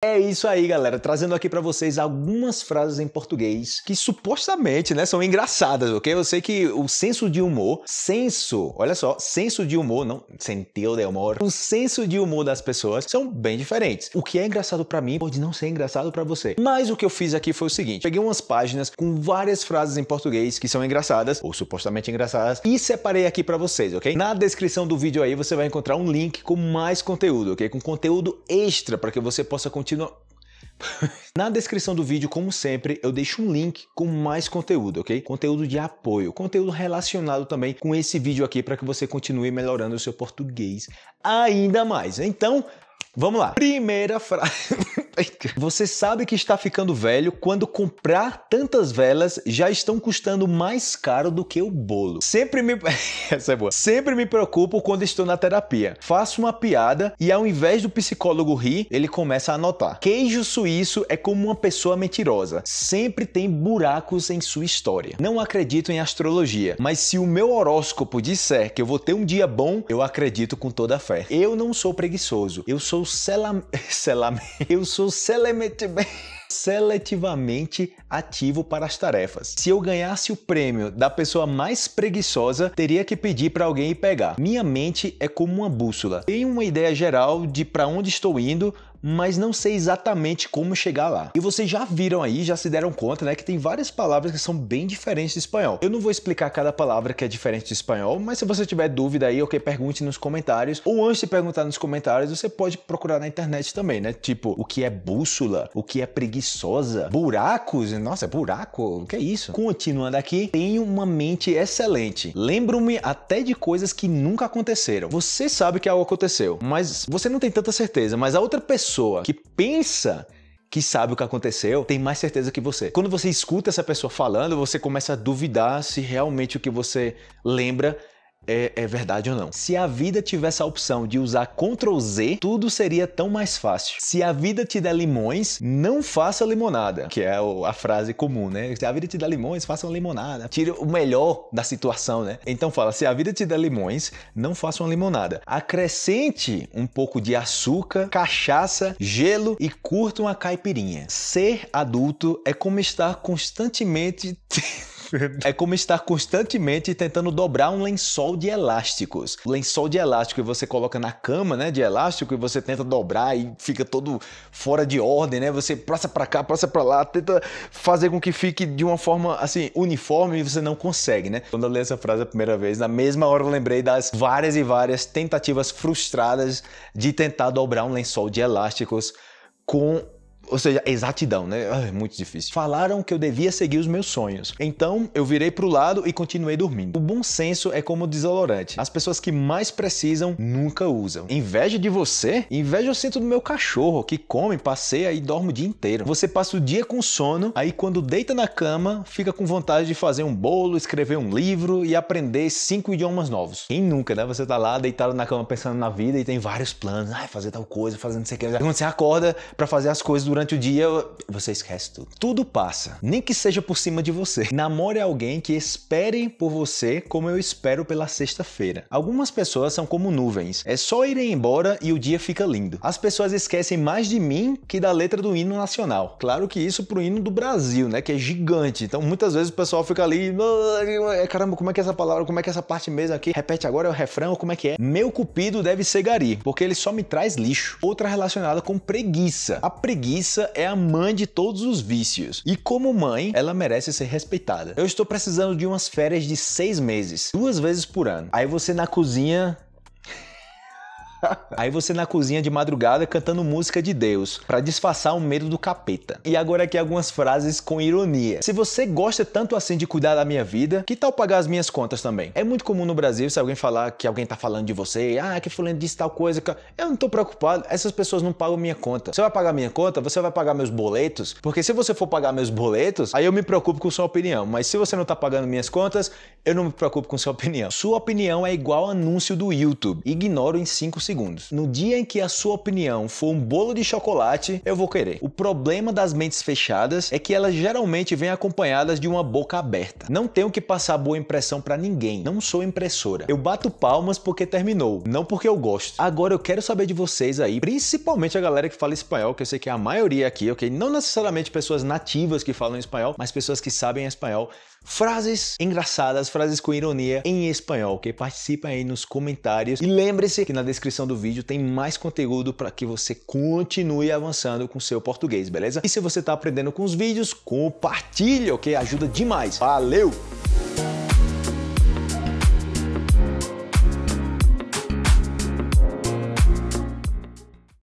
É isso aí, galera. Trazendo aqui para vocês algumas frases em português que supostamente, né, são engraçadas, ok? Eu sei que o senso de humor, senso, olha só, senso de humor, não sentido de humor, o senso de humor das pessoas são bem diferentes. O que é engraçado para mim pode não ser engraçado para você. Mas o que eu fiz aqui foi o seguinte: peguei umas páginas com várias frases em português que são engraçadas ou supostamente engraçadas e separei aqui para vocês, ok? Na descrição do vídeo aí você vai encontrar um link com mais conteúdo, ok? Com conteúdo extra para que você possa continuar continua. Na descrição do vídeo, como sempre, eu deixo um link com mais conteúdo, ok? Conteúdo de apoio, conteúdo relacionado também com esse vídeo aqui para que você continue melhorando o seu português ainda mais. Então, vamos lá. Primeira frase. Você sabe que está ficando velho quando comprar tantas velas já estão custando mais caro do que o bolo. Sempre me essa é boa. Sempre me preocupo quando estou na terapia. Faço uma piada e ao invés do psicólogo rir, ele começa a anotar. Queijo suíço é como uma pessoa mentirosa. Sempre tem buracos em sua história. Não acredito em astrologia, mas se o meu horóscopo disser que eu vou ter um dia bom, eu acredito com toda a fé. Eu não sou preguiçoso. Eu sou selam... selam... Eu sou sou seletivamente, ativo para as tarefas. Se eu ganhasse o prêmio da pessoa mais preguiçosa, teria que pedir para alguém ir pegar. Minha mente é como uma bússola. Tenho uma ideia geral de para onde estou indo, mas não sei exatamente como chegar lá. E vocês já viram aí, já se deram conta, né, que tem várias palavras que são bem diferentes do espanhol. Eu não vou explicar cada palavra que é diferente do espanhol, mas se você tiver dúvida aí, ok, pergunte nos comentários, ou antes de perguntar nos comentários, você pode procurar na internet também, né? Tipo, o que é bússola, o que é preguiçosa, buracos, nossa, é buraco, o que é isso? Continuando aqui, tenho uma mente excelente. Lembro-me até de coisas que nunca aconteceram. Você sabe que algo aconteceu, mas você não tem tanta certeza, mas a outra pessoa pessoa que pensa que sabe o que aconteceu, tem mais certeza que você. Quando você escuta essa pessoa falando, você começa a duvidar se realmente o que você lembra é, é verdade ou não. Se a vida tivesse a opção de usar Ctrl Z, tudo seria tão mais fácil. Se a vida te der limões, não faça limonada, que é a frase comum, né? Se a vida te der limões, faça uma limonada. Tire o melhor da situação, né? Então fala, se a vida te der limões, não faça uma limonada. Acrescente um pouco de açúcar, cachaça, gelo e curta uma caipirinha. Ser adulto é como estar constantemente é como estar constantemente tentando dobrar um lençol de elásticos. O lençol de elástico que você coloca na cama, né, de elástico, e você tenta dobrar e fica todo fora de ordem, né? Você passa para cá, passa para lá, tenta fazer com que fique de uma forma assim uniforme e você não consegue, né? Quando eu li essa frase a primeira vez, na mesma hora eu lembrei das várias e várias tentativas frustradas de tentar dobrar um lençol de elásticos com ou seja, exatidão, né? Ah, é muito difícil. Falaram que eu devia seguir os meus sonhos. Então, eu virei pro lado e continuei dormindo. O bom senso é como desolorante. As pessoas que mais precisam nunca usam. Inveja de você? Inveja eu sinto do meu cachorro, que come, passeia e dorme o dia inteiro. Você passa o dia com sono, aí quando deita na cama, fica com vontade de fazer um bolo, escrever um livro e aprender cinco idiomas novos. Quem nunca, né? Você tá lá deitado na cama pensando na vida e tem vários planos. Ah, fazer tal coisa, fazer não sei o que. Quando você acorda para fazer as coisas durante durante o dia você esquece tudo. Tudo passa, nem que seja por cima de você. Namore alguém que espere por você como eu espero pela sexta-feira. Algumas pessoas são como nuvens, é só irem embora e o dia fica lindo. As pessoas esquecem mais de mim que da letra do hino nacional. Claro que isso pro hino do Brasil, né, que é gigante. Então muitas vezes o pessoal fica ali, caramba, como é que é essa palavra, como é que é essa parte mesmo aqui? Repete agora é o refrão, como é que é? Meu cupido deve ser gari, porque ele só me traz lixo. Outra relacionada com preguiça. A preguiça preguiça é a mãe de todos os vícios. E como mãe, ela merece ser respeitada. Eu estou precisando de umas férias de seis meses, duas vezes por ano. Aí você na cozinha Aí você na cozinha de madrugada cantando música de Deus, para disfarçar o medo do capeta. E agora aqui algumas frases com ironia. Se você gosta tanto assim de cuidar da minha vida, que tal pagar as minhas contas também? É muito comum no Brasil se alguém falar que alguém tá falando de você, ah, que fulano disse tal coisa, que... eu não tô preocupado, essas pessoas não pagam minha conta. Você vai pagar minha conta? Você vai pagar meus boletos? Porque se você for pagar meus boletos, aí eu me preocupo com sua opinião, mas se você não tá pagando minhas contas, eu não me preocupo com sua opinião. Sua opinião é igual anúncio do YouTube. Ignoro em 5 segundos. No dia em que a sua opinião for um bolo de chocolate, eu vou querer. O problema das mentes fechadas é que elas geralmente vêm acompanhadas de uma boca aberta. Não tenho que passar boa impressão para ninguém. Não sou impressora. Eu bato palmas porque terminou, não porque eu gosto. Agora eu quero saber de vocês aí, principalmente a galera que fala espanhol, que eu sei que é a maioria aqui, ok? Não necessariamente pessoas nativas que falam espanhol, mas pessoas que sabem espanhol frases engraçadas, frases com ironia em espanhol, ok? Participa aí nos comentários e lembre-se que na descrição do vídeo tem mais conteúdo para que você continue avançando com seu português, beleza? E se você está aprendendo com os vídeos, compartilha, ok? Ajuda demais. Valeu!